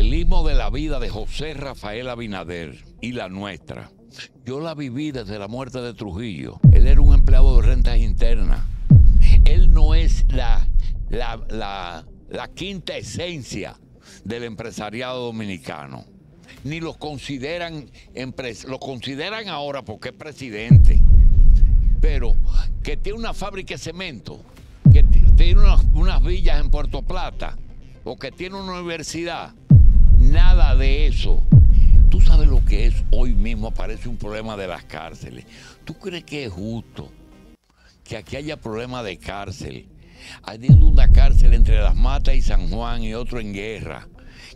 limo de la vida de José Rafael Abinader y la nuestra. Yo la viví desde la muerte de Trujillo. Él era un empleado de rentas internas. Él no es la, quinta esencia del empresariado dominicano. Ni lo consideran, lo consideran ahora porque es presidente. Pero que tiene una fábrica de cemento, que tiene unas villas en Puerto Plata, o que tiene una universidad, nada de eso. Tú sabes lo que es hoy mismo, aparece un problema de las cárceles. ¿Tú crees que es justo que aquí haya problema de cárcel? hay una cárcel entre Las Matas y San Juan y otro en guerra,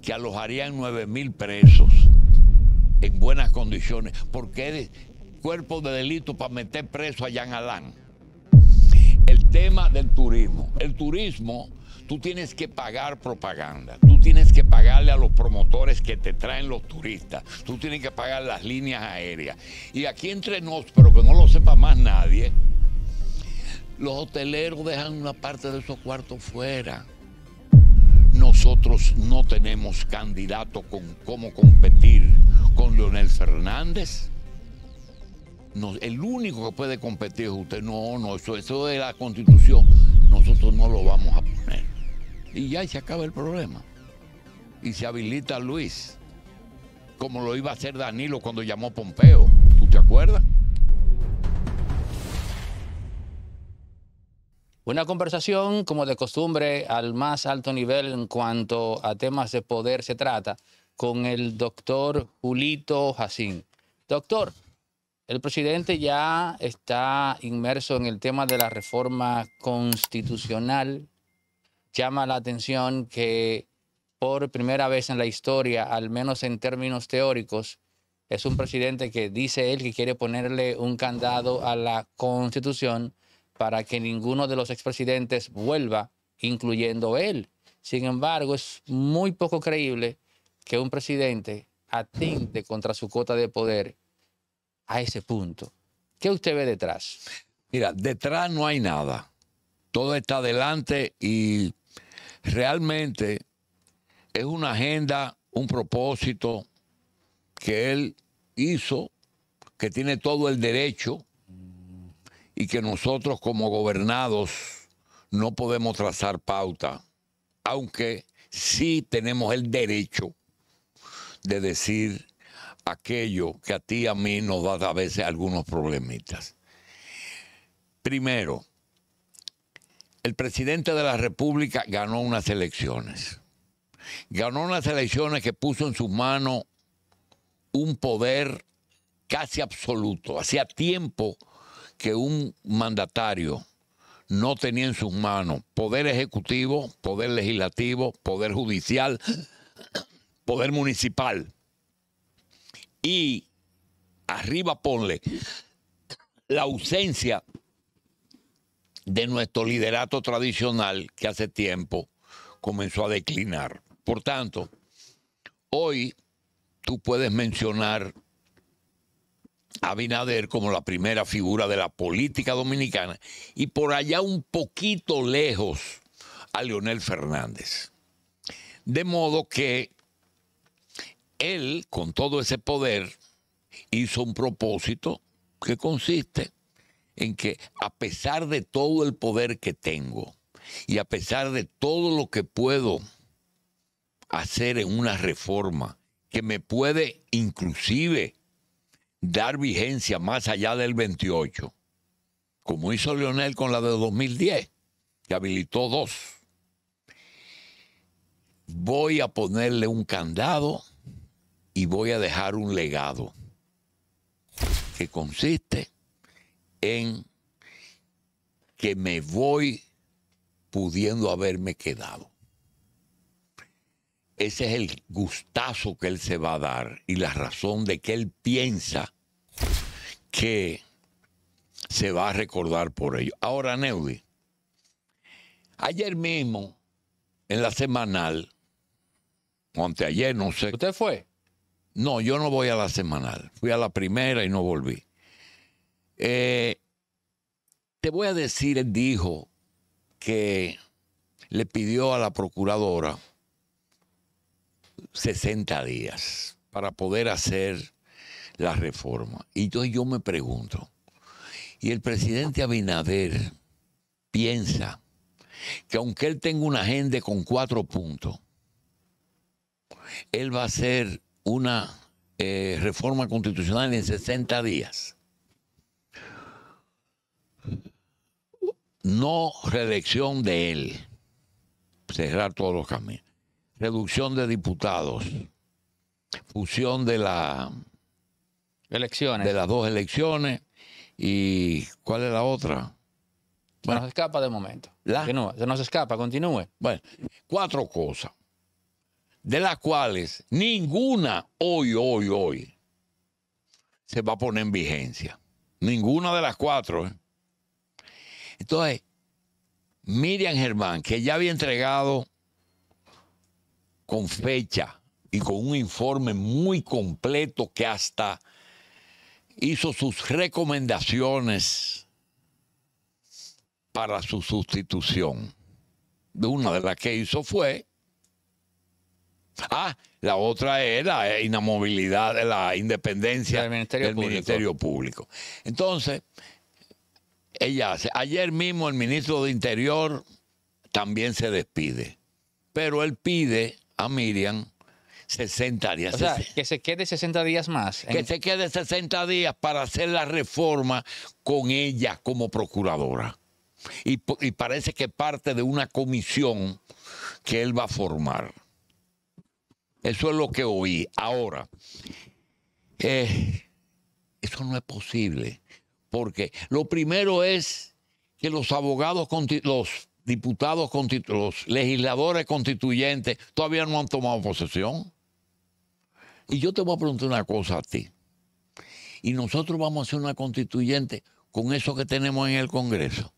que alojarían 9 mil presos en buenas condiciones, porque eres cuerpo de delito para meter preso a Jean Alán. El tema del turismo. El turismo tú tienes que pagar propaganda, tú tienes que pagarle a los promotores que te traen los turistas, tú tienes que pagar las líneas aéreas. Y aquí entre nosotros, pero que no lo sepa más nadie, los hoteleros dejan una parte de esos cuartos fuera. Nosotros no tenemos candidato con cómo competir con Leonel Fernández. el único que puede competir es usted. No, no, eso, eso de la constitución nosotros no lo vamos a poner y ya se acaba el problema. Y se habilita Luis, como lo iba a hacer Danilo cuando llamó Pompeo. ¿Tú te acuerdas? Una conversación, como de costumbre, al más alto nivel en cuanto a temas de poder se trata, con el doctor Julito Jacín. Doctor, el presidente ya está inmerso en el tema de la reforma constitucional llama la atención que por primera vez en la historia, al menos en términos teóricos, es un presidente que dice él que quiere ponerle un candado a la constitución para que ninguno de los expresidentes vuelva, incluyendo él. Sin embargo, es muy poco creíble que un presidente atinte contra su cuota de poder a ese punto. ¿Qué usted ve detrás? Mira, detrás no hay nada. Todo está adelante y realmente es una agenda, un propósito que él hizo, que tiene todo el derecho y que nosotros como gobernados no podemos trazar pauta, aunque sí tenemos el derecho de decir aquello que a ti y a mí nos da a veces algunos problemitas. Primero, el presidente de la República ganó unas elecciones. Ganó unas elecciones que puso en sus manos un poder casi absoluto. Hacía tiempo que un mandatario no tenía en sus manos poder ejecutivo, poder legislativo, poder judicial, poder municipal. Y arriba ponle la ausencia de nuestro liderato tradicional que hace tiempo comenzó a declinar. Por tanto, hoy tú puedes mencionar a Binader como la primera figura de la política dominicana y por allá un poquito lejos a Leonel Fernández. De modo que él, con todo ese poder, hizo un propósito que consiste en que a pesar de todo el poder que tengo y a pesar de todo lo que puedo hacer en una reforma que me puede inclusive dar vigencia más allá del 28, como hizo Leonel con la de 2010, que habilitó dos, voy a ponerle un candado y voy a dejar un legado que consiste que me voy pudiendo haberme quedado. Ese es el gustazo que él se va a dar y la razón de que él piensa que se va a recordar por ello. Ahora, Neudi, ayer mismo, en la semanal, o anteayer, no sé. ¿Usted fue? No, yo no voy a la semanal. Fui a la primera y no volví. Eh, te voy a decir, él dijo que le pidió a la procuradora 60 días para poder hacer la reforma. Y entonces yo me pregunto, y el presidente Abinader piensa que aunque él tenga una agenda con cuatro puntos, él va a hacer una eh, reforma constitucional en 60 días. no reelección de él, cerrar todos los caminos, reducción de diputados, fusión de la elecciones. De las dos elecciones y ¿cuál es la otra? Bueno, se nos escapa de momento. ¿La? no se nos escapa, continúe. Bueno, cuatro cosas, de las cuales ninguna hoy, hoy, hoy se va a poner en vigencia. Ninguna de las cuatro, ¿eh? Entonces, Miriam Germán, que ya había entregado con fecha y con un informe muy completo que hasta hizo sus recomendaciones para su sustitución. Una de las que hizo fue Ah, la otra era la inamovilidad, la independencia del Ministerio Público. Entonces, ella hace. Ayer mismo el ministro de Interior también se despide, pero él pide a Miriam 60 días. que se quede 60 días más. Que se quede 60 días para hacer la reforma con ella como procuradora. Y, parece que parte de una comisión que él va a formar. Eso es lo que oí. Ahora, eh, eso no es posible. Porque lo primero es que los abogados, los diputados, los legisladores constituyentes todavía no han tomado posesión. Y yo te voy a preguntar una cosa a ti. Y nosotros vamos a hacer una constituyente con eso que tenemos en el Congreso.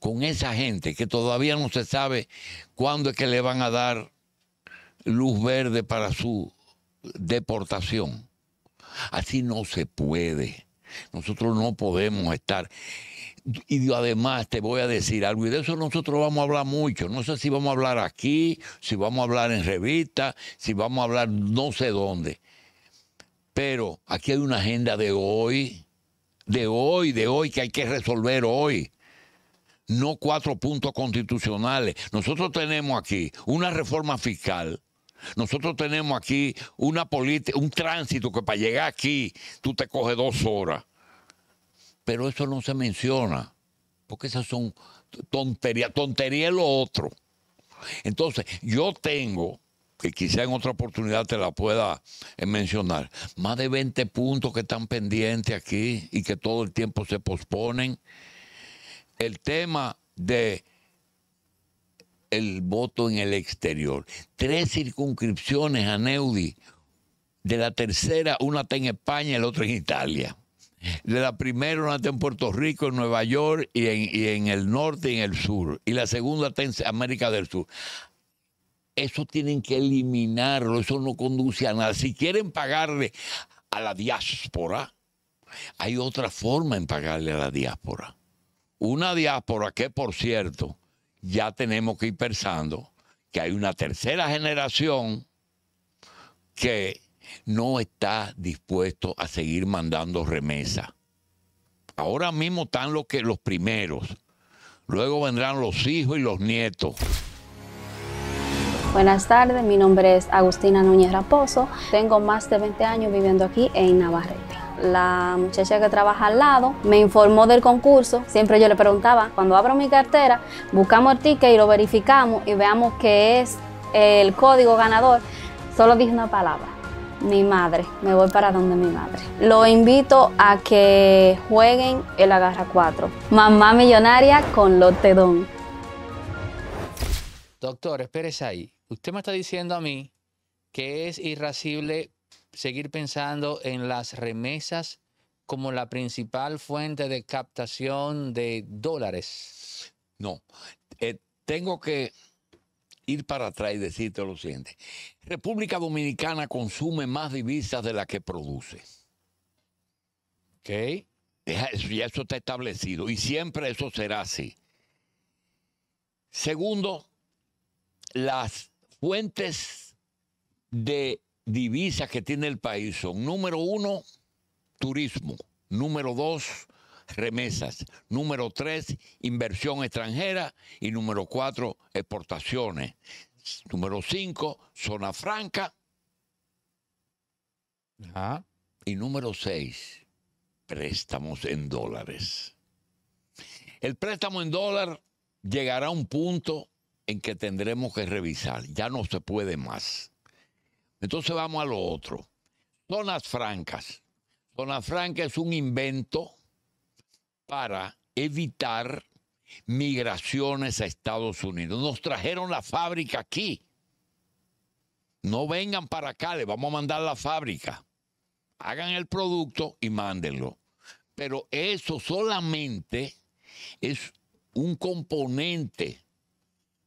Con esa gente que todavía no se sabe cuándo es que le van a dar luz verde para su deportación. Así no se puede. Nosotros no podemos estar. Y además te voy a decir algo, y de eso nosotros vamos a hablar mucho. No sé si vamos a hablar aquí, si vamos a hablar en revista si vamos a hablar no sé dónde. Pero aquí hay una agenda de hoy, de hoy, de hoy, que hay que resolver hoy no cuatro puntos constitucionales. Nosotros tenemos aquí una reforma fiscal nosotros tenemos aquí una un tránsito que para llegar aquí tú te coges dos horas. Pero eso no se menciona, porque esas son tonterías. Tontería es lo otro. Entonces, yo tengo, que quizá en otra oportunidad te la pueda eh, mencionar, más de 20 puntos que están pendientes aquí y que todo el tiempo se posponen. El tema de el voto en el exterior. Tres circunscripciones a Neudi. De la tercera, una está en España y la otra en Italia. De la primera, una está en Puerto Rico, en Nueva York y en, y en el norte y en el sur. Y la segunda está en América del Sur. Eso tienen que eliminarlo, eso no conduce a nada. Si quieren pagarle a la diáspora, hay otra forma en pagarle a la diáspora. Una diáspora que, por cierto, ya tenemos que ir pensando que hay una tercera generación que no está dispuesto a seguir mandando remesa. Ahora mismo están los, que, los primeros, luego vendrán los hijos y los nietos. Buenas tardes, mi nombre es Agustina Núñez Raposo, tengo más de 20 años viviendo aquí en Navarre la muchacha que trabaja al lado me informó del concurso. Siempre yo le preguntaba, cuando abro mi cartera, buscamos el ticket y lo verificamos y veamos qué es el código ganador. Solo dije una palabra, mi madre, me voy para donde mi madre. Lo invito a que jueguen el Agarra 4, Mamá Millonaria con Lotedón. Doctor, espérese ahí. Usted me está diciendo a mí que es irracible seguir pensando en las remesas como la principal fuente de captación de dólares? No, eh, tengo que ir para atrás y decirte lo siguiente. República Dominicana consume más divisas de las que produce. ¿Ok? Ya eso está establecido y siempre eso será así. Segundo, las fuentes de divisas que tiene el país son, número uno, turismo, número dos, remesas, número tres, inversión extranjera y número cuatro, exportaciones, número cinco, zona franca y número seis, préstamos en dólares. El préstamo en dólar llegará a un punto en que tendremos que revisar, ya no se puede más entonces vamos a lo otro. Zonas francas. zonas francas es un invento para evitar migraciones a Estados Unidos. Nos trajeron la fábrica aquí. No vengan para acá, le vamos a mandar la fábrica. Hagan el producto y mándenlo. Pero eso solamente es un componente,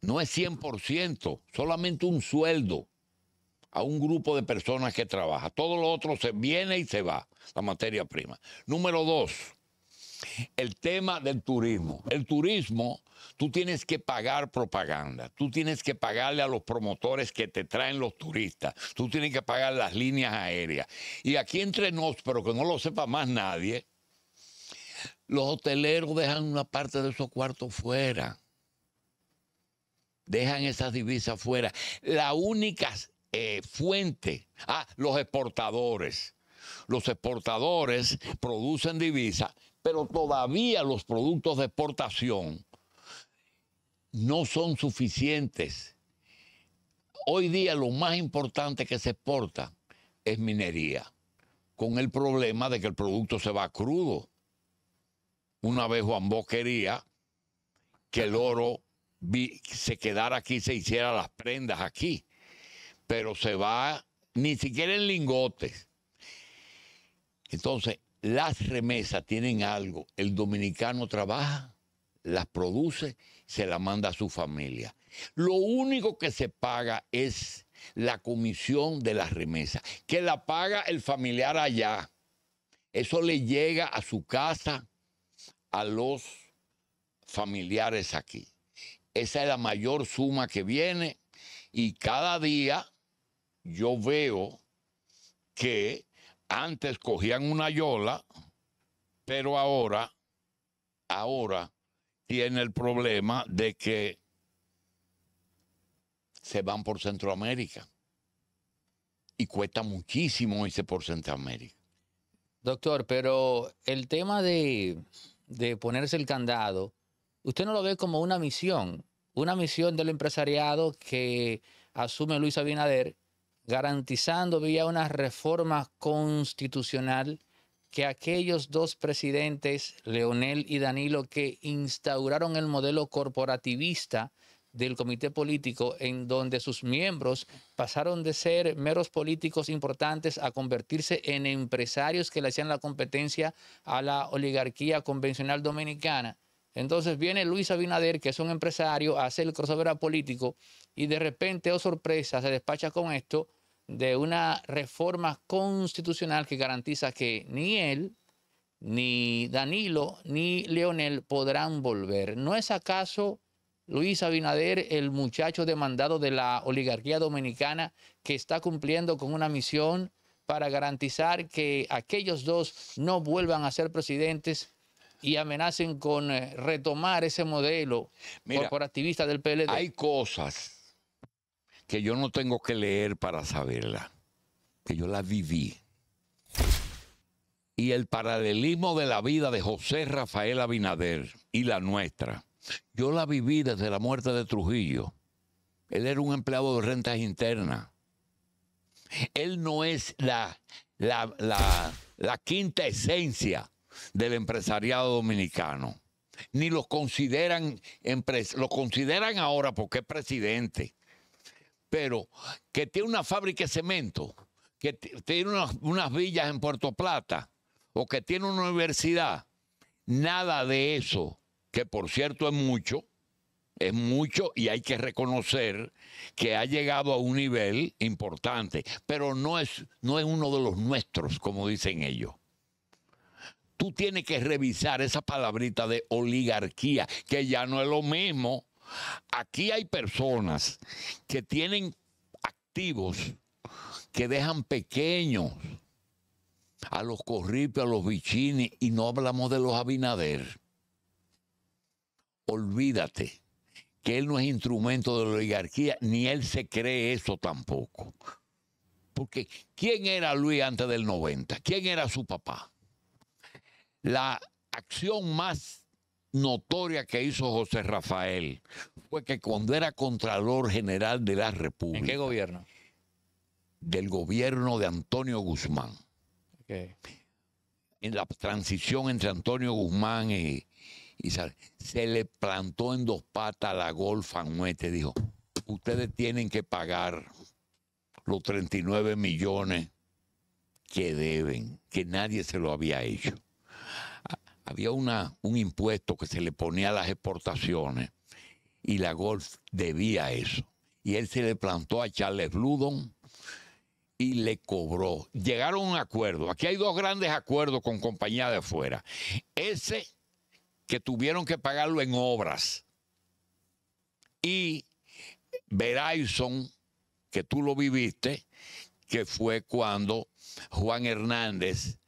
no es 100%, solamente un sueldo a un grupo de personas que trabaja. Todo lo otro se viene y se va, la materia prima. Número dos, el tema del turismo. El turismo, tú tienes que pagar propaganda, tú tienes que pagarle a los promotores que te traen los turistas, tú tienes que pagar las líneas aéreas. Y aquí entre nosotros, pero que no lo sepa más nadie, los hoteleros dejan una parte de esos cuartos fuera. Dejan esas divisas fuera. La única eh, fuente. Ah, los exportadores. Los exportadores producen divisas, pero todavía los productos de exportación no son suficientes. Hoy día lo más importante que se exporta es minería, con el problema de que el producto se va crudo. Una vez Juan Bosch quería que el oro se quedara aquí, se hiciera las prendas aquí pero se va ni siquiera en lingotes. Entonces, las remesas tienen algo. El dominicano trabaja, las produce, se las manda a su familia. Lo único que se paga es la comisión de las remesas, que la paga el familiar allá. Eso le llega a su casa, a los familiares aquí. Esa es la mayor suma que viene y cada día yo veo que antes cogían una yola, pero ahora, ahora tiene el problema de que se van por Centroamérica. Y cuesta muchísimo irse por Centroamérica. Doctor, pero el tema de, ponerse el candado, usted no lo ve como una misión, una misión del empresariado que asume Luis Abinader garantizando vía una reforma constitucional que aquellos dos presidentes, Leonel y Danilo, que instauraron el modelo corporativista del comité político, en donde sus miembros pasaron de ser meros políticos importantes a convertirse en empresarios que le hacían la competencia a la oligarquía convencional dominicana. Entonces viene Luis Abinader, que es un empresario, hace el crossover político y de repente, oh sorpresa, se despacha con esto de una reforma constitucional que garantiza que ni él, ni Danilo, ni Leonel podrán volver. ¿No es acaso Luis Abinader el muchacho demandado de la oligarquía dominicana que está cumpliendo con una misión para garantizar que aquellos dos no vuelvan a ser presidentes? y amenacen con eh, retomar ese modelo Mira, corporativista del PLD. Hay cosas que yo no tengo que leer para saberla, que yo la viví. Y el paralelismo de la vida de José Rafael Abinader y la nuestra. Yo la viví desde la muerte de Trujillo. Él era un empleado de rentas internas. Él no es la, quinta esencia del empresariado dominicano ni lo consideran lo consideran ahora porque es presidente, pero que tiene una fábrica de cemento, que tiene unas, villas en Puerto Plata o que tiene una universidad, nada de eso, que por cierto es mucho, es mucho y hay que reconocer que ha llegado a un nivel importante, pero no es, no es uno de los nuestros, como dicen ellos. Tú tienes que revisar esa palabrita de oligarquía, que ya no es lo mismo Aquí hay personas que tienen activos que dejan pequeños a los Corripe, a los Vicini, y no hablamos de los Abinader. Olvídate que él no es instrumento de la oligarquía, ni él se cree eso tampoco. Porque ¿quién era Luis antes del 90? ¿Quién era su papá? La acción más notoria que hizo José Rafael fue que cuando era Contralor General de la República. ¿En qué gobierno? Del gobierno de Antonio Guzmán. En la transición entre Antonio Guzmán y, se le plantó en dos patas la golfa y Dijo: Ustedes tienen que pagar los 39 millones que deben, que nadie se lo había hecho había una, un impuesto que se le ponía a las exportaciones y la Golf debía eso. Y él se le plantó a Charles Bludon y le cobró. Llegaron a un acuerdo. Aquí hay dos grandes acuerdos con compañías de afuera. Ese que tuvieron que pagarlo en obras. Y Verizon, que tú lo viviste, que fue cuando Juan Hernández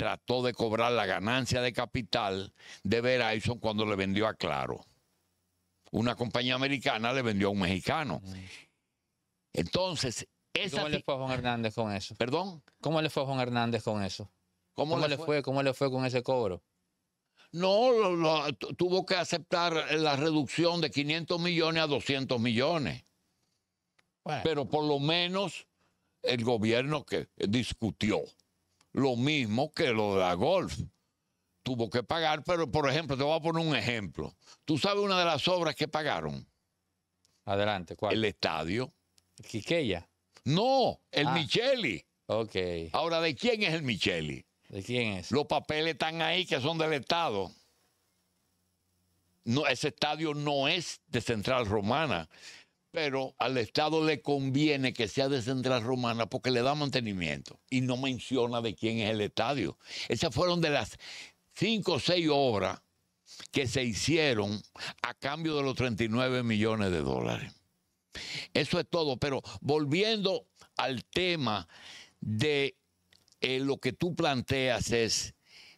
trató de cobrar la ganancia de capital de Verizon cuando le vendió a Claro. Una compañía americana le vendió a un mexicano. Entonces, esa ¿Cómo le fue a Juan Hernández con eso? ¿Perdón? ¿Cómo le fue a Juan Hernández con eso? ¿Cómo, le, fue? le fue con ese cobro? No, tuvo que aceptar la reducción de 500 millones a 200 millones. Pero por lo menos el gobierno que discutió lo mismo que lo de la golf. Tuvo que pagar, pero por ejemplo, te voy a poner un ejemplo. ¿Tú sabes una de las obras que pagaron? Adelante, ¿cuál? El estadio. ¿Quiqueya? No, el ah. Micheli. Ok. Ahora, ¿de quién es el Micheli? ¿De quién es? Los papeles están ahí que son del Estado. No, ese estadio no es de Central Romana pero al Estado le conviene que sea de Central Romana porque le da mantenimiento y no menciona de quién es el estadio. Esas fueron de las cinco o seis obras que se hicieron a cambio de los 39 millones de dólares. Eso es todo, pero volviendo al tema de eh, lo que tú planteas es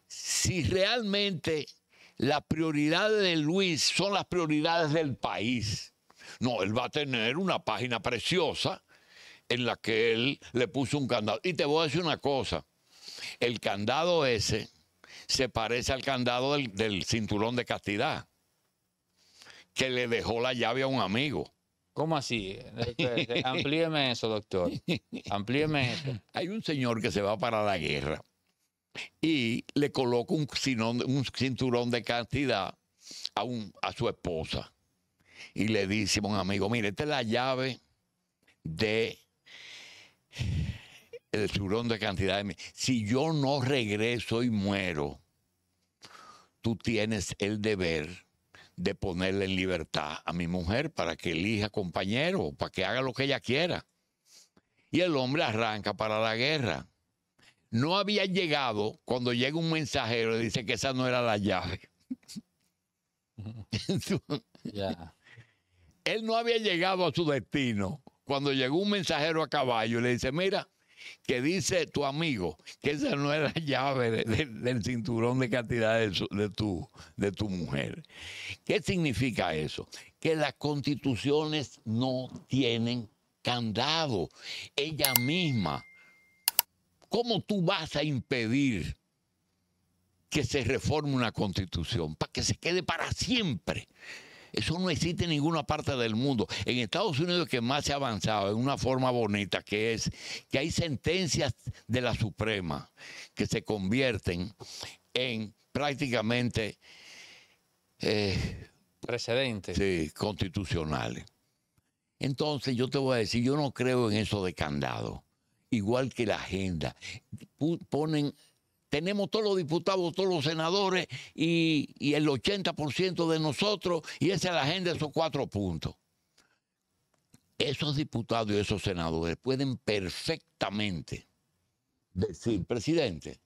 si realmente las prioridades de Luis son las prioridades del país no, él va a tener una página preciosa en la que él le puso un candado. Y te voy a decir una cosa, el candado ese se parece al candado del, cinturón de castidad, que le dejó la llave a un amigo. ¿Cómo así? Este, este, amplíeme eso, doctor. Amplíeme eso. Hay un señor que se va para la guerra y le coloca un, cinturón de castidad a su esposa y le dice a un amigo, mire, esta es la llave de el surón de cantidad de... Si yo no regreso y muero, tú tienes el deber de ponerle en libertad a mi mujer para que elija compañero, para que haga lo que ella quiera. Y el hombre arranca para la guerra. No había llegado cuando llega un mensajero y dice que esa no era la llave. Él no había llegado a su destino cuando llegó un mensajero a caballo y le dice, mira, que dice tu amigo que esa no es la llave del cinturón de cantidad de, de, tu, de tu mujer. ¿Qué significa eso? Que las constituciones no tienen candado. Ella misma. ¿Cómo tú vas a impedir que se reforme una constitución para que se quede para siempre? Eso no existe en ninguna parte del mundo. En Estados Unidos que más se ha avanzado en una forma bonita, que es que hay sentencias de la Suprema que se convierten en prácticamente... Eh, precedentes. constitucionales. Entonces yo te voy a decir, yo no creo en eso de candado, igual que la agenda. Ponen tenemos todos los diputados, todos los senadores y, el 80% de nosotros, y esa es la agenda de esos cuatro puntos. Esos diputados y esos senadores pueden perfectamente decir, presidente,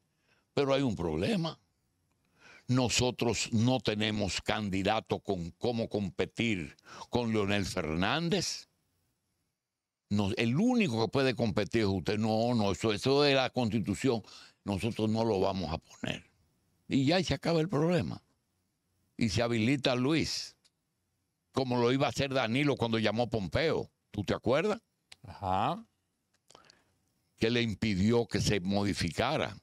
pero hay un problema. Nosotros no tenemos candidato con cómo competir con Leonel Fernández. el único que puede competir es usted. No, no, eso, eso de la constitución nosotros no lo vamos a poner. Y ya se acaba el problema. Y se habilita Luis, como lo iba a hacer Danilo cuando llamó Pompeo. ¿Tú te acuerdas? Ajá. Que le impidió que se modificara.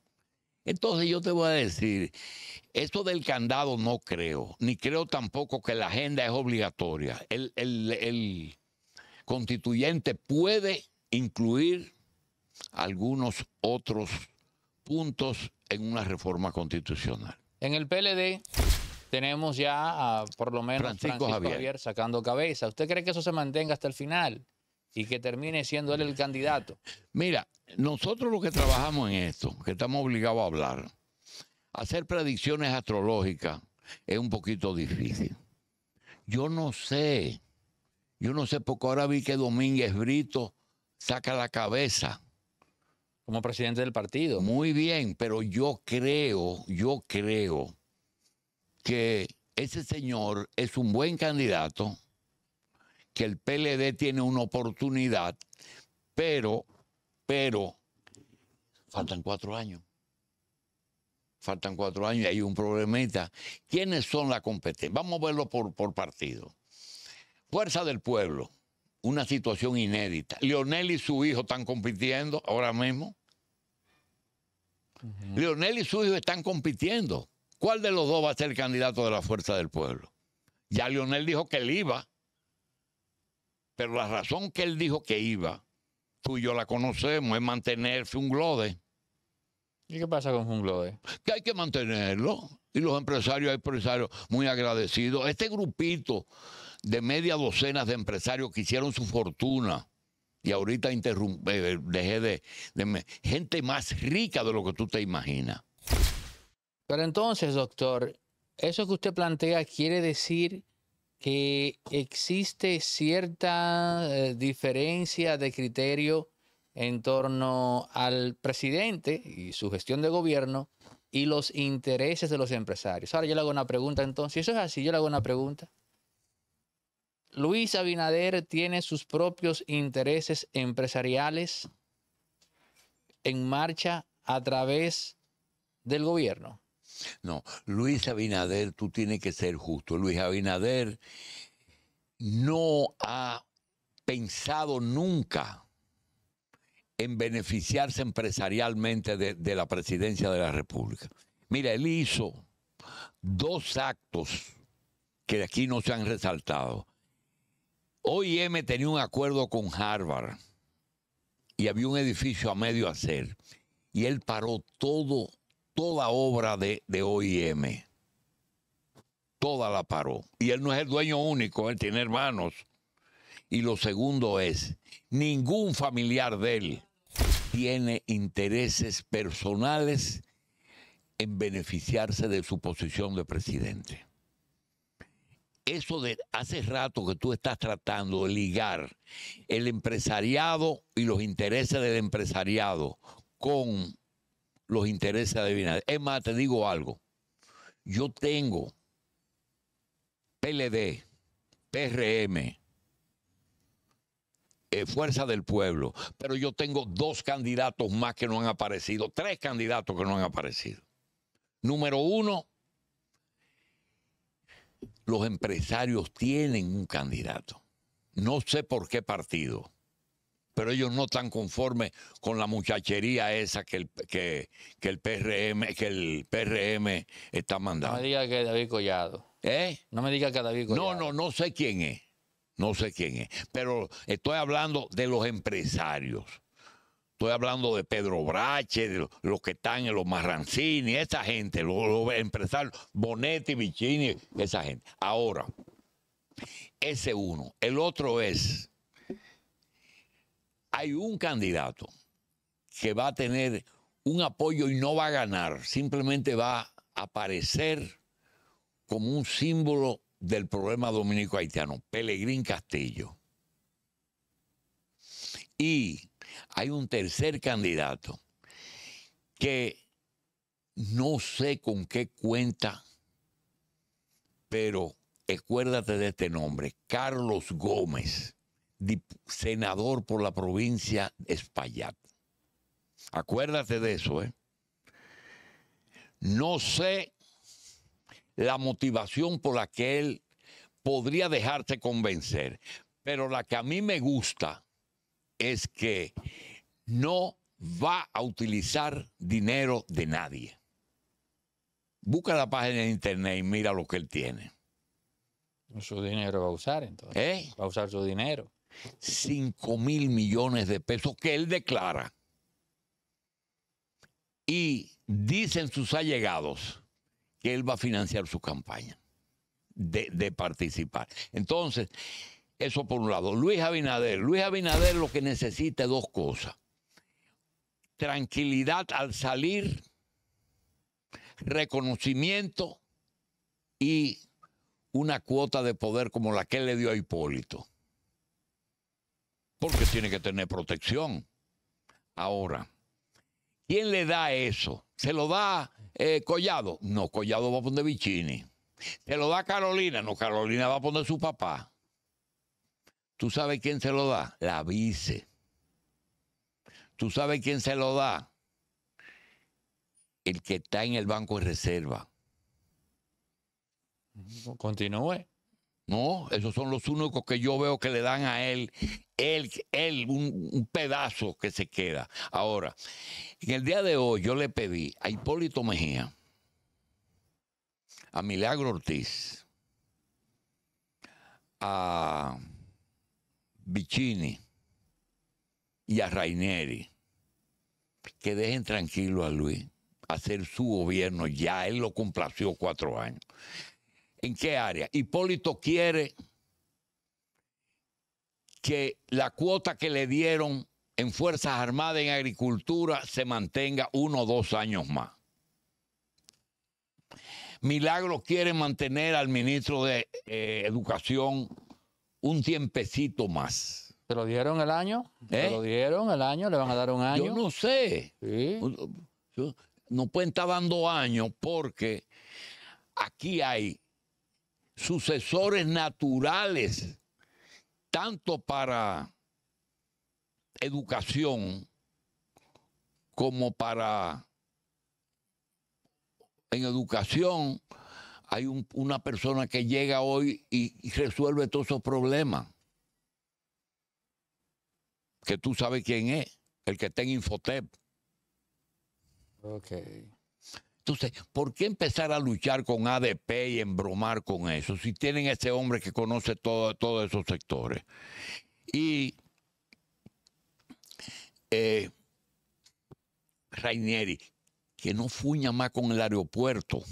Entonces yo te voy a decir, esto del candado no creo, ni creo tampoco que la agenda es obligatoria. El, el constituyente puede incluir algunos otros puntos en una reforma constitucional. En el PLD tenemos ya por lo menos Francisco, Javier. sacando cabeza. ¿Usted cree que eso se mantenga hasta el final y que termine siendo él el candidato? Mira, nosotros los que trabajamos en esto, que estamos obligados a hablar, hacer predicciones astrológicas es un poquito difícil. Yo no sé, yo no sé porque ahora vi que Domínguez Brito saca la cabeza como presidente del partido. Muy bien, pero yo creo, yo creo que ese señor es un buen candidato, que el PLD tiene una oportunidad, pero, pero, faltan cuatro años. Faltan cuatro años y hay un problemita. ¿Quiénes son la competencia? Vamos a verlo por, por partido. Fuerza del Pueblo una situación inédita. ...Leonel y su hijo están compitiendo ahora mismo. ...Leonel y su hijo están compitiendo. ¿Cuál de los dos va a ser el candidato de la Fuerza del Pueblo? Ya Leonel dijo que él iba, pero la razón que él dijo que iba, tú y yo la conocemos, es mantenerse un glode. ¿Y qué pasa con glode? Que hay que mantenerlo. Y los empresarios, hay empresarios muy agradecidos. Este grupito de media docena de empresarios que hicieron su fortuna. Y ahorita interrumpe eh, eh, dejé de, Gente más rica de lo que tú te imaginas. Pero entonces, doctor, eso que usted plantea quiere decir que existe cierta eh, diferencia de criterio en torno al presidente y su gestión de gobierno y los intereses de los empresarios. Ahora yo le hago una pregunta entonces. si Eso es así, yo le hago una pregunta. Luis Abinader tiene sus propios intereses empresariales en marcha a través del gobierno. No, Luis Abinader, tú tienes que ser justo. Luis Abinader no ha pensado nunca en beneficiarse empresarialmente de, la presidencia de la República. Mira, él hizo dos actos que aquí no se han resaltado OIM tenía un acuerdo con Harvard y había un edificio a medio hacer. Y él paró todo, toda obra de, de OIM. Toda la paró. Y él no es el dueño único, él tiene hermanos. Y lo segundo es, ningún familiar de él tiene intereses personales en beneficiarse de su posición de presidente eso de hace rato que tú estás tratando de ligar el empresariado y los intereses del empresariado con los intereses de Binader. Es más, te digo algo. Yo tengo PLD, PRM, eh, Fuerza del Pueblo, pero yo tengo dos candidatos más que no han aparecido, tres candidatos que no han aparecido. Número uno, los empresarios tienen un candidato. No sé por qué partido, pero ellos no están conformes con la muchachería esa que el, que, el, PRM, que el PRM está mandando. No me diga que David Collado. ¿Eh? No me diga que David Collado. No, no, no sé quién es. No sé quién es. Pero estoy hablando de los empresarios. Estoy hablando de Pedro Brache, de los que están en los Marrancini, esa gente, los, empresarios, Bonetti, Vicini, esa gente. Ahora, ese uno. El otro es, hay un candidato que va a tener un apoyo y no va a ganar, simplemente va a aparecer como un símbolo del problema dominico haitiano, Pelegrín Castillo. Y hay un tercer candidato que no sé con qué cuenta, pero acuérdate de este nombre, Carlos Gómez, senador por la provincia de Espaillat. Acuérdate de eso, ¿eh? No sé la motivación por la que él podría dejarte convencer, pero la que a mí me gusta es que no va a utilizar dinero de nadie. Busca la página de internet y mira lo que él tiene. Su dinero va a usar entonces. ¿Eh? Va a usar su dinero. 5 mil millones de pesos que él declara. Y dicen sus allegados que él va a financiar su campaña de, de participar. Entonces, eso por un lado. Luis Abinader. Luis Abinader lo que necesita dos cosas. Tranquilidad al salir, reconocimiento y una cuota de poder como la que le dio a Hipólito. Porque tiene que tener protección. Ahora, ¿quién le da eso? ¿Se lo da eh, Collado? No, Collado va a poner Vicini. ¿Se lo da Carolina? No, Carolina va a poner su papá. ¿Tú sabes quién se lo da? La vice. ¿Tú sabes quién se lo da? El que está en el banco de reserva. Continúe. No, esos son los únicos que yo veo que le dan a él, él, un, pedazo que se queda. Ahora, en el día de hoy yo le pedí a Hipólito Mejía, a Milagro Ortiz, a Vicini y a Raineri que dejen tranquilo a Luis, hacer su gobierno, ya él lo complació cuatro años. ¿En qué área? Hipólito quiere que la cuota que le dieron en Fuerzas Armadas, en Agricultura, se mantenga uno o dos años más. Milagro quiere mantener al ministro de eh, Educación un tiempecito más. ¿Se lo dieron el año? ¿Se ¿Eh? lo dieron el año? ¿Le van a dar un año? Yo no sé. No pueden estar dando años porque aquí hay sucesores naturales, tanto para educación como para en educación hay una persona que llega hoy y, resuelve todos esos problemas. Que tú sabes quién es, el que está en Infotep. Ok. Entonces, ¿por qué empezar a luchar con ADP y embromar con eso? Si tienen ese hombre que conoce todos esos sectores. Y eh, Rainieri, que no fuña más con el aeropuerto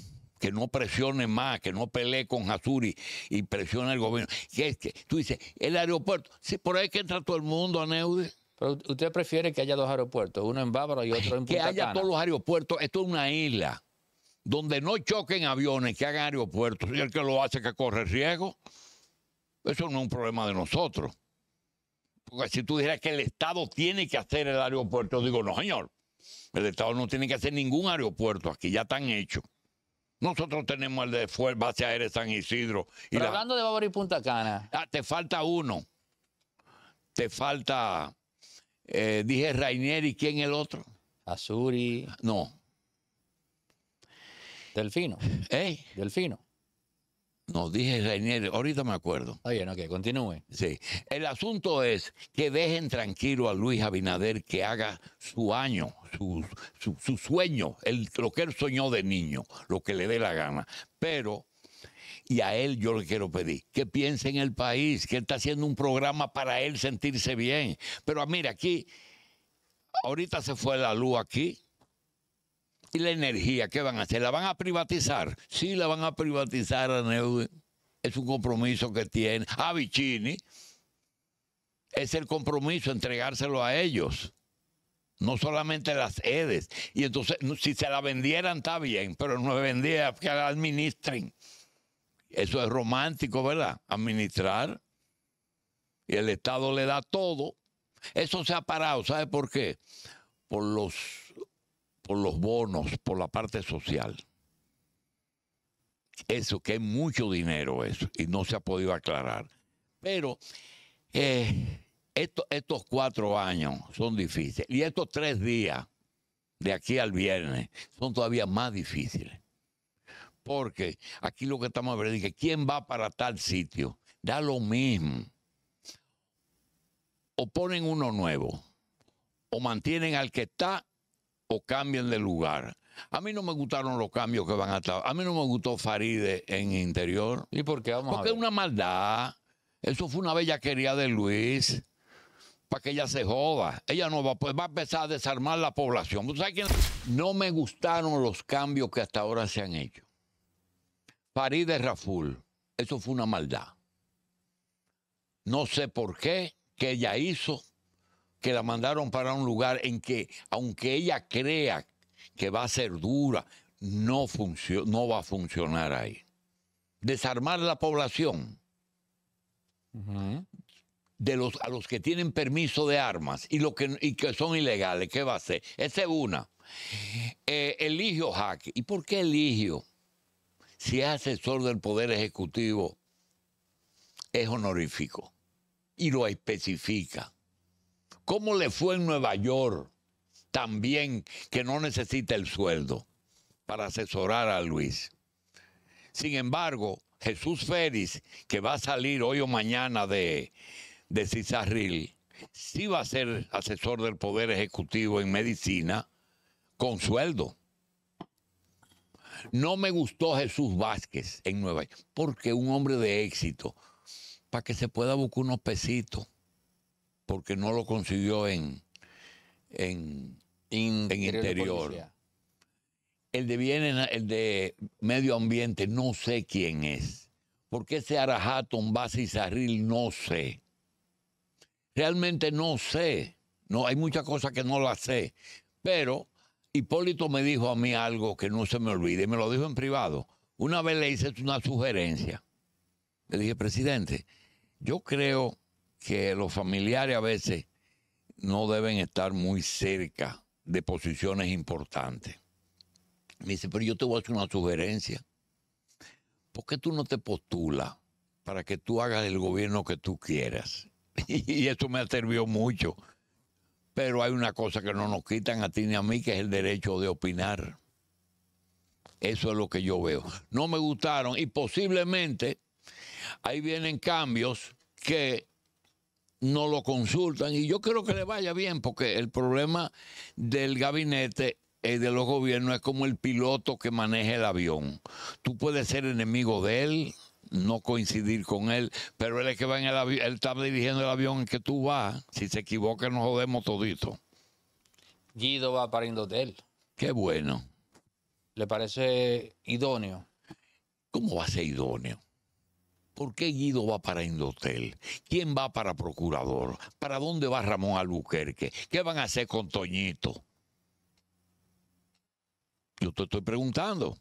que no presione más, que no pelee con Azuri y presione al gobierno. Que es que tú dices, el aeropuerto, sí, por ahí que entra todo el mundo a Neude. Pero usted prefiere que haya dos aeropuertos, uno en Bávaro y otro en Punta Que haya todos los aeropuertos, esto es una isla, donde no choquen aviones, que hagan aeropuertos, y el que lo hace que corre riesgo. Eso no es un problema de nosotros. Porque si tú dijeras que el Estado tiene que hacer el aeropuerto, digo, no, señor. El Estado no tiene que hacer ningún aeropuerto aquí, ya están hechos. Nosotros tenemos el de Fuerza Base Aérea San Isidro. Y hablando de Bávaro y Punta Cana. Ah, te falta uno. Te falta, eh, dije dije y ¿quién el otro? Azuri. No. Delfino. ¿Eh? Delfino. No, dije ahorita me acuerdo. Oye, no que continúe. Sí. El asunto es que dejen tranquilo a Luis Abinader que haga su año, su, sueño, el, lo que él soñó de niño, lo que le dé la gana. Pero y a él yo le quiero pedir que piense en el país, que él está haciendo un programa para él sentirse bien. Pero mira, aquí, ahorita se fue la luz aquí, ¿Y la energía qué van a hacer? ¿La van a privatizar? Sí, la van a privatizar a Es un compromiso que tiene. A ah, Vicini. Es el compromiso entregárselo a ellos. No solamente las EDES. Y entonces, si se la vendieran, está bien, pero no vendía, que la administren. Eso es romántico, ¿verdad? Administrar. Y el Estado le da todo. Eso se ha parado, ¿sabe por qué? Por los por los bonos, por la parte social. Eso, que es mucho dinero eso, y no se ha podido aclarar. Pero eh, estos cuatro años son difíciles, y estos tres días de aquí al viernes son todavía más difíciles. Porque aquí lo que estamos ver es que quién va para tal sitio, da lo mismo. O ponen uno nuevo, o mantienen al que está o cambien de lugar. A mí no me gustaron los cambios que van a estar. A mí no me gustó Faride en interior. ¿Y por qué vamos Porque es una maldad. Eso fue una bella querida de Luis. Para que ella se joda. Ella no va, pues, a empezar a desarmar la población. No me gustaron los cambios que hasta ahora se han hecho. Faride Raful. Eso fue una maldad. No sé por qué que ella hizo que la mandaron para un lugar en que, aunque ella crea que va a ser dura, no, no va a funcionar ahí. Desarmar la población de los, a los que tienen permiso de armas y, lo que, que son ilegales, ¿qué va a hacer? Esa es una. Eh, Eligio Jaque. ¿Y por qué Eligio? Si es asesor del Poder Ejecutivo, es honorífico y lo especifica. ¿Cómo le fue en Nueva York también que no necesita el sueldo para asesorar a Luis? Sin embargo, Jesús Félix, que va a salir hoy o mañana de, de Cizarril, sí va a ser asesor del Poder Ejecutivo en medicina con sueldo. No me gustó Jesús Vázquez en Nueva York, porque un hombre de éxito, para que se pueda buscar unos pesitos, porque no lo consiguió en, en, interior. el de bienes, el de medio ambiente, no sé quién es. Porque ese Arajaton, y Sarril, no sé. Realmente no sé. No, hay muchas cosas que no las sé. Pero Hipólito me dijo a mí algo que no se me olvide, me lo dijo en privado. Una vez le hice una sugerencia. Le dije, presidente, yo creo que los familiares a veces no deben estar muy cerca de posiciones importantes. Me dice, pero yo te voy a hacer una sugerencia. ¿Por qué tú no te postulas para que tú hagas el gobierno que tú quieras? Y eso me atervió mucho. Pero hay una cosa que no nos quitan a ti ni a mí, que es el derecho de opinar. Eso es lo que yo veo. No me gustaron y posiblemente ahí vienen cambios que no lo consultan y yo creo que le vaya bien porque el problema del gabinete y eh, de los gobiernos es como el piloto que maneja el avión. Tú puedes ser enemigo de él, no coincidir con él, pero él es que va en el avión, él está dirigiendo el avión en que tú vas. Si se equivoca nos jodemos todito. Guido va para Indotel. Qué bueno. ¿Le parece idóneo? ¿Cómo va a ser idóneo? ¿Por qué Guido va para Indotel? ¿Quién va para Procurador? ¿Para dónde va Ramón Albuquerque? ¿Qué van a hacer con Toñito? Yo te estoy preguntando.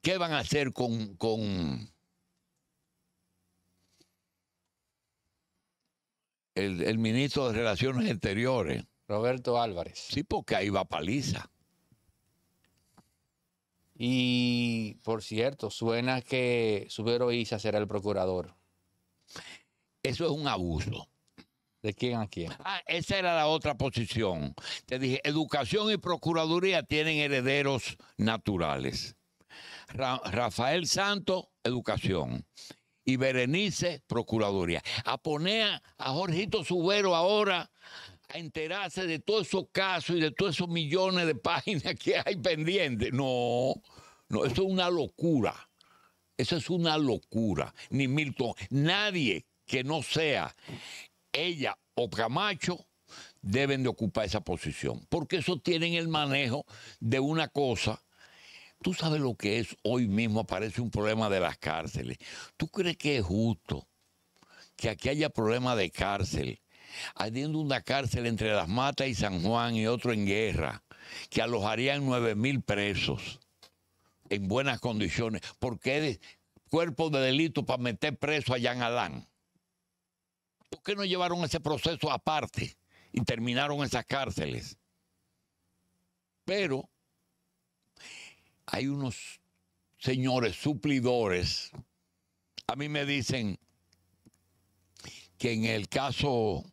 ¿Qué van a hacer con, con el, el ministro de Relaciones Exteriores? Roberto Álvarez. Sí, porque ahí va paliza. Y por cierto, suena que Subero Isa será el procurador. Eso es un abuso. ¿De quién a quién? Ah, esa era la otra posición. Te dije, educación y procuraduría tienen herederos naturales. Rafael Santo, educación. Y Berenice, procuraduría. Aponea a Jorgito Subero ahora a enterarse de todos esos casos y de todos esos millones de páginas que hay pendientes. No, no, eso es una locura. Eso es una locura. Ni Milton, nadie que no sea ella o Camacho deben de ocupar esa posición, porque eso tienen el manejo de una cosa. Tú sabes lo que es hoy mismo, aparece un problema de las cárceles. ¿Tú crees que es justo que aquí haya problema de cárcel ardiendo una cárcel entre Las Matas y San Juan y otro en guerra, que alojarían nueve mil presos en buenas condiciones, porque eres cuerpo de delito para meter preso a Jean Alán... ¿Por qué no llevaron ese proceso aparte y terminaron esas cárceles? Pero hay unos señores suplidores. A mí me dicen, que en el caso,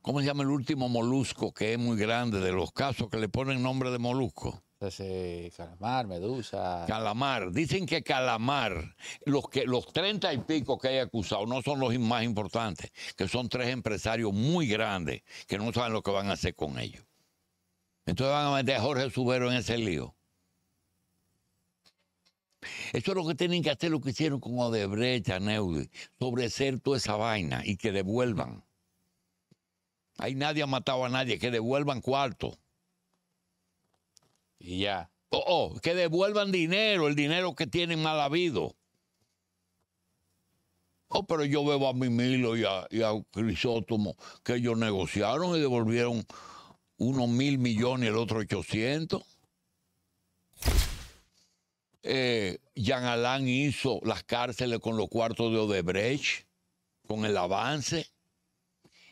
¿cómo se llama el último molusco que es muy grande de los casos que le ponen nombre de molusco? Eh, calamar, medusa. Calamar. Dicen que calamar, los que los 30 y pico que hay acusados no son los más importantes, que son tres empresarios muy grandes que no saben lo que van a hacer con ellos. Entonces van a meter a Jorge Subero en ese lío. Eso es lo que tienen que hacer, lo que hicieron con Odebrecht, Neude, sobrecer toda esa vaina y que devuelvan. Ahí nadie ha matado a nadie, que devuelvan cuarto. Y ya. Oh, oh, que devuelvan dinero, el dinero que tienen mal habido. Oh, pero yo veo a Mimilo Milo y a Crisótomo que ellos negociaron y devolvieron unos mil millones y el otro 800. Eh, Jean Alain hizo las cárceles con los cuartos de Odebrecht, con el avance.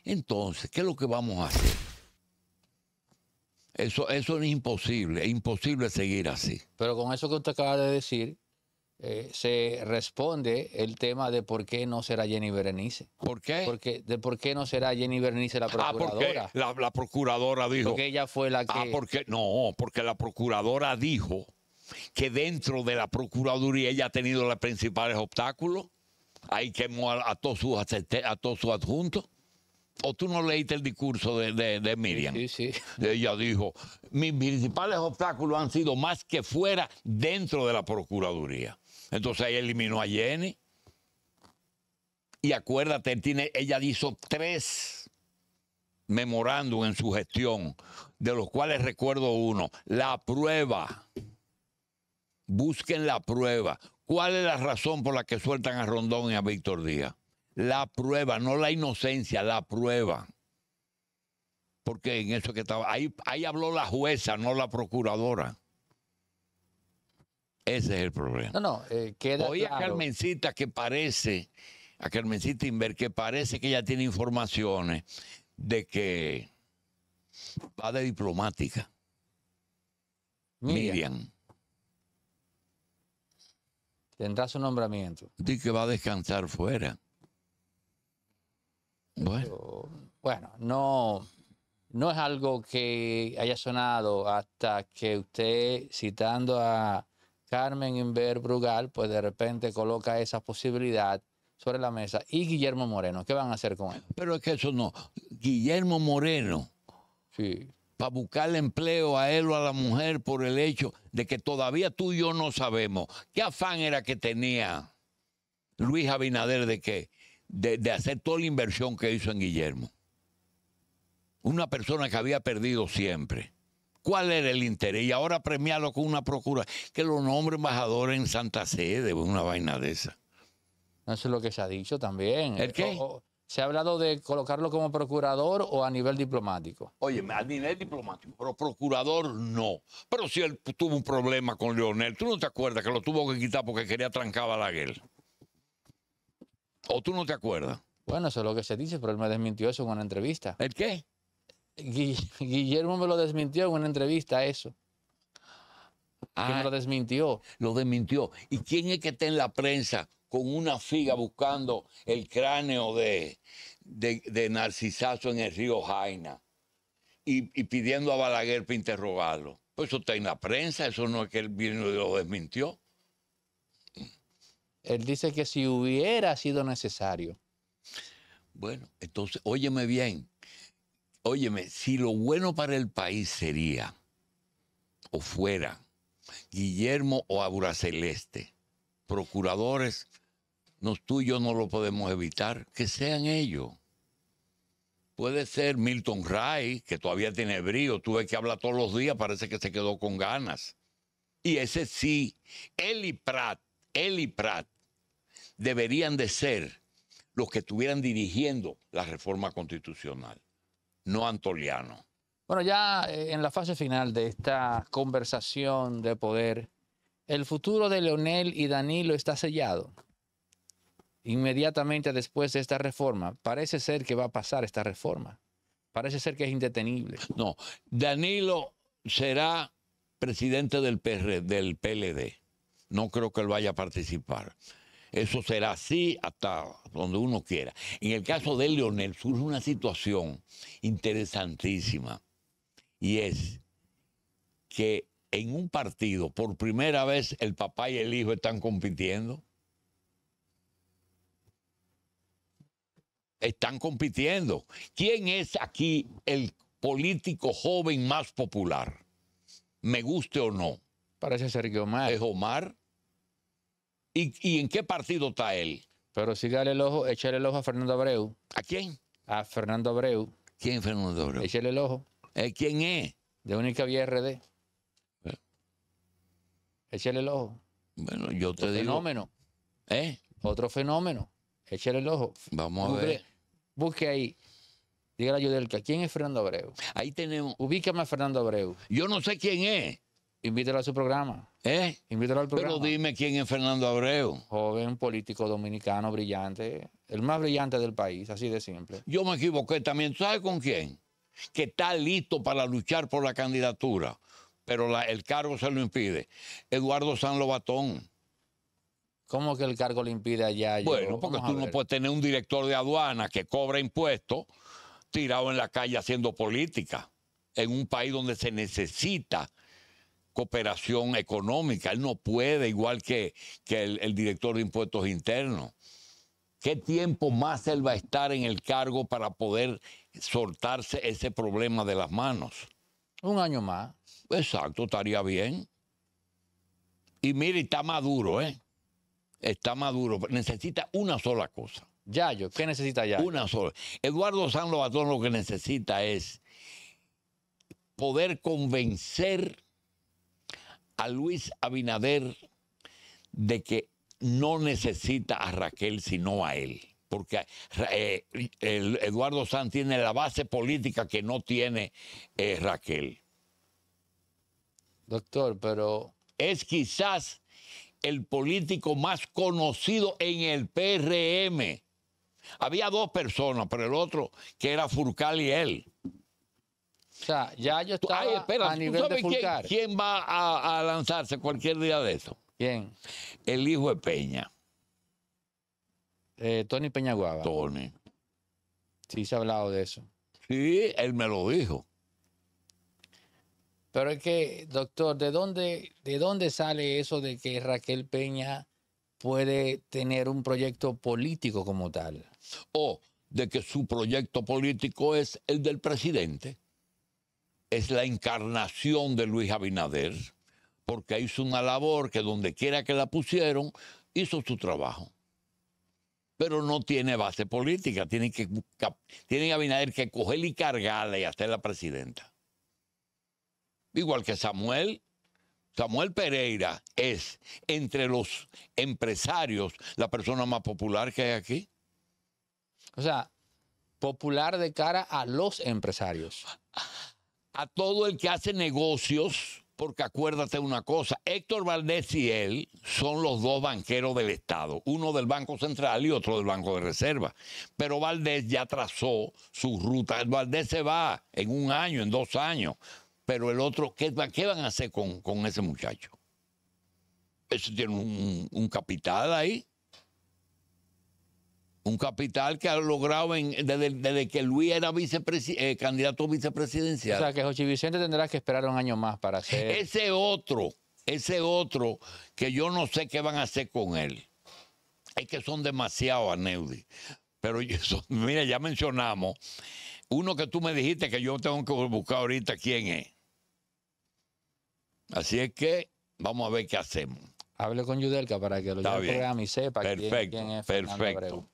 Entonces, ¿qué es lo que vamos a hacer? Eso, eso es imposible, es imposible seguir así. Pero con eso que usted acaba de decir, eh, se responde el tema de por qué no será Jenny Berenice. ¿Por qué? Porque, de por qué no será Jenny Berenice la ah, procuradora. Ah, la, la procuradora dijo. Porque ella fue la ah, que. Ah, porque no, porque la procuradora dijo que dentro de la Procuraduría ella ha tenido los principales obstáculos. Ahí quemó a, todos sus, a todos adjuntos. ¿O tú no leíste el discurso de, Miriam? Sí, sí, Ella dijo, mis principales obstáculos han sido más que fuera dentro de la Procuraduría. Entonces ahí eliminó a Jenny. Y acuérdate, ella hizo tres memorándum en su gestión, de los cuales recuerdo uno, la prueba busquen la prueba. ¿Cuál es la razón por la que sueltan a Rondón y a Víctor Díaz? La prueba, no la inocencia, la prueba. Porque en eso que estaba, ahí, ahí habló la jueza, no la procuradora. Ese es el problema. No, no, eh, a Carmencita que parece, a Carmencita Inver, que parece que ella tiene informaciones de que va de diplomática. Miriam tendrá su nombramiento. Dice que va a descansar fuera. Bueno. no, no es algo que haya sonado hasta que usted, citando a Carmen Inver Brugal, pues de repente coloca esa posibilidad sobre la mesa. Y Guillermo Moreno, ¿qué van a hacer con él? Pero es que eso no. Guillermo Moreno. Sí para buscarle empleo a él o a la mujer por el hecho de que todavía tú y yo no sabemos. ¿Qué afán era que tenía Luis Abinader de qué? De, hacer toda la inversión que hizo en Guillermo. Una persona que había perdido siempre. ¿Cuál era el interés? Y ahora premiarlo con una procura. Que lo nombre embajador en Santa Sede, una vaina de esa. Eso es lo que se ha dicho también. ¿El qué? Se ha hablado de colocarlo como procurador o a nivel diplomático. Oye, a nivel diplomático, pero procurador no. Pero si él tuvo un problema con Leonel, ¿tú no te acuerdas que lo tuvo que quitar porque quería trancar a Balaguer? ¿O tú no te acuerdas? Bueno, eso es lo que se dice, pero él me desmintió eso en una entrevista. ¿El qué? Guillermo me lo desmintió en una entrevista, eso. ¿Quién me ah. lo desmintió. Lo desmintió. ¿Y quién es que está en la prensa con una figa buscando el cráneo de, Narcisazo en el río Jaina y, pidiendo a Balaguer para interrogarlo. Pues eso está en la prensa, eso no es que él vino lo desmintió. Él dice que si hubiera sido necesario. Bueno, entonces, óyeme bien, óyeme, si lo bueno para el país sería, o fuera, Guillermo o Aura Celeste, procuradores no, tú y yo no lo podemos evitar, que sean ellos. Puede ser Milton Ray, que todavía tiene brío, tuve que hablar todos los días, parece que se quedó con ganas. Y ese sí, él y Pratt, él y Pratt deberían de ser los que estuvieran dirigiendo la reforma constitucional, no Antoliano. Bueno, ya eh, en la fase final de esta conversación de poder, el futuro de Leonel y Danilo está sellado inmediatamente después de esta reforma. Parece ser que va a pasar esta reforma. Parece ser que es indetenible. No, Danilo será presidente del, PR, del PLD. No creo que él vaya a participar. Eso será así hasta donde uno quiera. En el caso de Leonel surge una situación interesantísima y es que en un partido, por primera vez, el papá y el hijo están compitiendo. están compitiendo. ¿Quién es aquí el político joven más popular? Me guste o no. Parece ser que Omar. Es Omar. ¿Y, en qué partido está él? Pero dale el ojo, échale el ojo a Fernando Abreu. ¿A quién? A Fernando Abreu. ¿Quién es Fernando Abreu? Échale el ojo. Eh, ¿Quién es? De Única Vía RD. Eh. Échale el ojo. Bueno, yo te Otro digo. Fenómeno. ¿Eh? Otro fenómeno. Échale el ojo. Vamos a ver busque ahí. Dígale a Yudelka, ¿quién es Fernando Abreu? Ahí tenemos. Ubícame a Fernando Abreu. Yo no sé quién es. Invítelo a su programa. ¿Eh? Invítelo al programa. Pero dime quién es Fernando Abreu. Joven político dominicano brillante. El más brillante del país, así de simple. Yo me equivoqué también. ¿Sabes con quién? Que está listo para luchar por la candidatura, pero el cargo se lo impide. Eduardo San Lobatón. ¿Cómo que el cargo le impide allá? Bueno, porque tú no puedes tener un director de aduana que cobra impuestos tirado en la calle haciendo política, en un país donde se necesita cooperación económica. Él no puede, igual que, el, el director de impuestos internos. ¿Qué tiempo más él va a estar en el cargo para poder soltarse ese problema de las manos? Un año más. Exacto, estaría bien. Y mire, está maduro, ¿eh? está maduro, necesita una sola cosa. Yayo, ¿qué necesita ya Una sola. Eduardo San Lobatón lo que necesita es poder convencer a Luis Abinader de que no necesita a Raquel sino a él. Porque eh, Eduardo San tiene la base política que no tiene eh, Raquel. Doctor, pero... Es quizás el político más conocido en el PRM. Había dos personas, pero el otro, que era Furcal y él. O sea, ya yo estaba a nivel de Quién, va a, lanzarse cualquier día de eso? ¿Quién? El hijo de Peña. Eh, ¿Tony Tony Guava? Tony. Sí, se ha hablado de eso. Sí, él me lo dijo. Pero es que, doctor, ¿de dónde, ¿de dónde sale eso de que Raquel Peña puede tener un proyecto político como tal? O de que su proyecto político es el del presidente, es la encarnación de Luis Abinader, porque hizo una labor que donde quiera que la pusieron, hizo su trabajo. Pero no tiene base política, tiene, que, Abinader que coger y cargarle y la presidenta igual que Samuel, Samuel Pereira es entre los empresarios la persona más popular que hay aquí. O sea, popular de cara a los empresarios. A todo el que hace negocios, porque acuérdate una cosa, Héctor Valdés y él son los dos banqueros del Estado, uno del Banco Central y otro del Banco de Reserva. Pero Valdés ya trazó su ruta. Valdés se va en un año, en dos años. Pero el otro, ¿qué, qué van a hacer con, ese muchacho? Eso tiene un, capital ahí. Un capital que ha logrado desde, que Luis era candidato eh, candidato vicepresidencial. O sea, que José Vicente tendrá que esperar un año más para ser... Ese otro, ese otro que yo no sé qué van a hacer con él. Es que son demasiado Aneudi. Pero yo, mira, ya mencionamos uno que tú me dijiste que yo tengo que buscar ahorita quién es. Así es que vamos a ver qué hacemos. Hable con Yudelka para que lo lleve al programa y sepa quién, es. perfecto.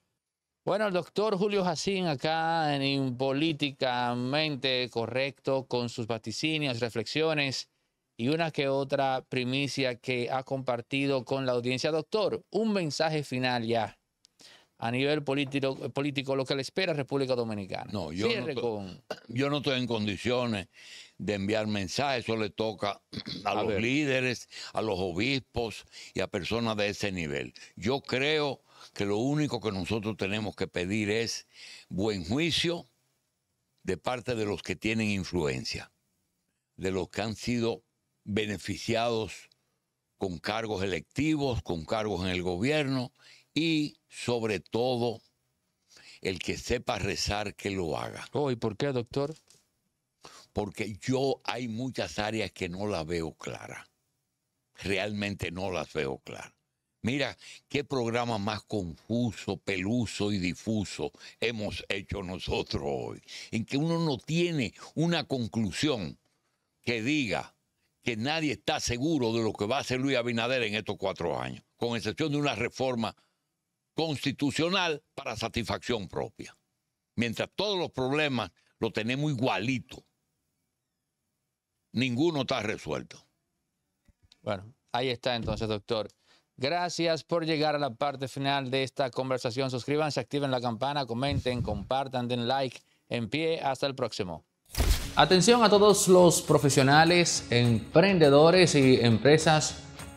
Bueno, el doctor Julio Jacín acá en Políticamente Correcto con sus vaticinios, reflexiones y una que otra primicia que ha compartido con la audiencia. Doctor, un mensaje final ya a nivel político, político lo que le espera a República Dominicana. No, yo, no, estoy en condiciones de enviar mensajes, eso le toca a, los líderes, a los obispos y a personas de ese nivel. Yo creo que lo único que nosotros tenemos que pedir es buen juicio de parte de los que tienen influencia, de los que han sido beneficiados con cargos electivos, con cargos en el gobierno y sobre todo el que sepa rezar que lo haga. Oh, ¿y por qué, doctor? Porque yo hay muchas áreas que no las veo claras. Realmente no las veo claras. Mira, qué programa más confuso, peluso y difuso hemos hecho nosotros hoy, en que uno no tiene una conclusión que diga que nadie está seguro de lo que va a hacer Luis Abinader en estos cuatro años, con excepción de una reforma constitucional para satisfacción propia. Mientras todos los problemas lo tenemos igualito, ninguno está resuelto. Bueno, ahí está entonces, doctor. Gracias por llegar a la parte final de esta conversación. Suscríbanse, activen la campana, comenten, compartan, den like. En pie, hasta el próximo. Atención a todos los profesionales, emprendedores y empresas